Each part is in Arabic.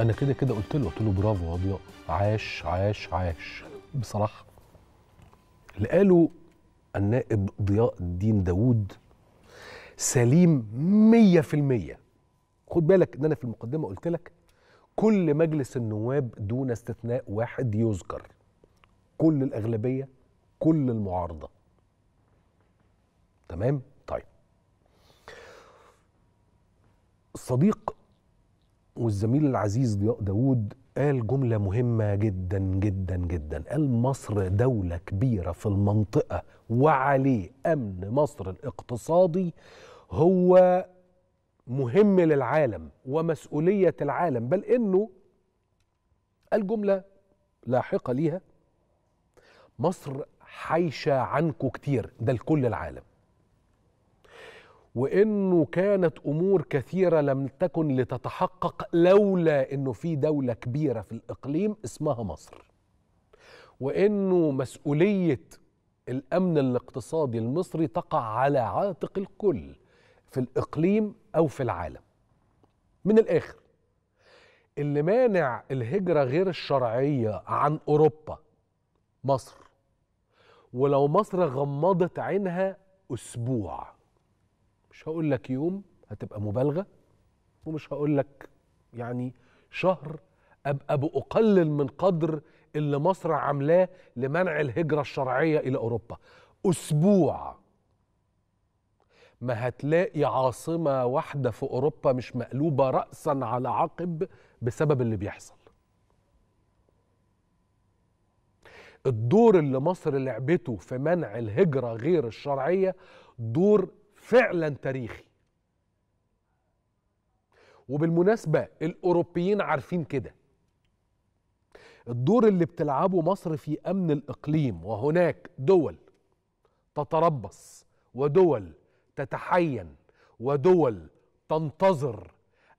انا كده كده قلت له قلت له برافو يا ضياء عاش عاش عاش بصراحه اللي قاله النائب ضياء الدين داوود سليم مية في المية خد بالك ان انا في المقدمه قلت لك كل مجلس النواب دون استثناء واحد يذكر كل الاغلبيه كل المعارضه تمام طيب صديق والزميل العزيز ضياء داوود قال جملة مهمة جدا جدا جدا قال مصر دولة كبيرة في المنطقة وعليه أمن مصر الاقتصادي هو مهم للعالم ومسؤولية العالم بل إنه الجملة لاحقة ليها مصر حايشة عنكو كتير ده لكل العالم وانه كانت امور كثيره لم تكن لتتحقق لولا انه في دوله كبيره في الاقليم اسمها مصر وانه مسؤوليه الامن الاقتصادي المصري تقع على عاتق الكل في الاقليم او في العالم من الاخر اللي مانع الهجره غير الشرعيه عن اوروبا مصر ولو مصر غمضت عينها اسبوع مش هقول لك يوم هتبقى مبالغه ومش هقول لك يعني شهر ابقى باقلل من قدر اللي مصر عاملاه لمنع الهجره الشرعيه الى اوروبا اسبوع ما هتلاقي عاصمه واحده في اوروبا مش مقلوبه راسا على عقب بسبب اللي بيحصل الدور اللي مصر لعبته في منع الهجره غير الشرعيه دور فعلا تاريخي وبالمناسبة الأوروبيين عارفين كده الدور اللي بتلعبه مصر في أمن الإقليم وهناك دول تتربص ودول تتحين ودول تنتظر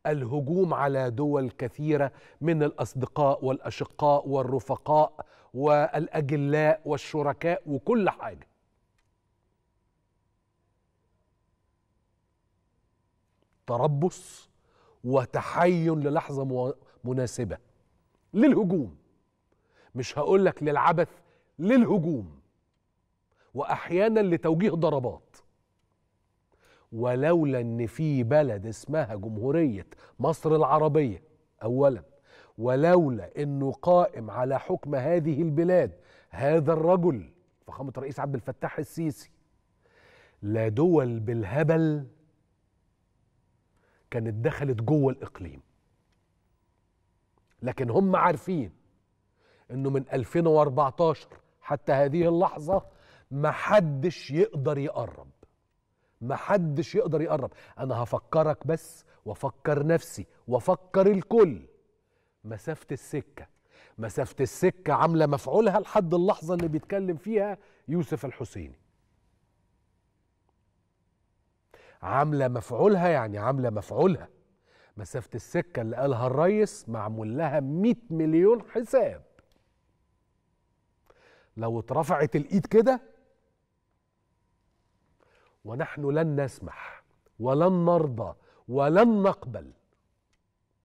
الهجوم على دول كثيرة من الأصدقاء والأشقاء والرفقاء والأجلاء والشركاء وكل حاجة تربص وتحين للحظه مناسبه للهجوم مش هقول لك للعبث للهجوم واحيانا لتوجيه ضربات ولولا ان في بلد اسمها جمهوريه مصر العربيه اولا ولولا انه قائم على حكم هذه البلاد هذا الرجل فخامه الرئيس عبد الفتاح السيسي لا دول بالهبل كانت دخلت جوه الإقليم لكن هم عارفين انه من 2014 حتى هذه اللحظة محدش يقدر يقرب محدش يقدر يقرب انا هفكرك بس وافكر نفسي وافكر الكل مسافة السكة مسافة السكة عاملة مفعولها لحد اللحظة اللي بيتكلم فيها يوسف الحسيني عامله مفعولها يعني عامله مفعولها مسافه السكه اللي قالها الريس معمول لها 100 مليون حساب لو اترفعت الايد كده ونحن لن نسمح ولن نرضى ولن نقبل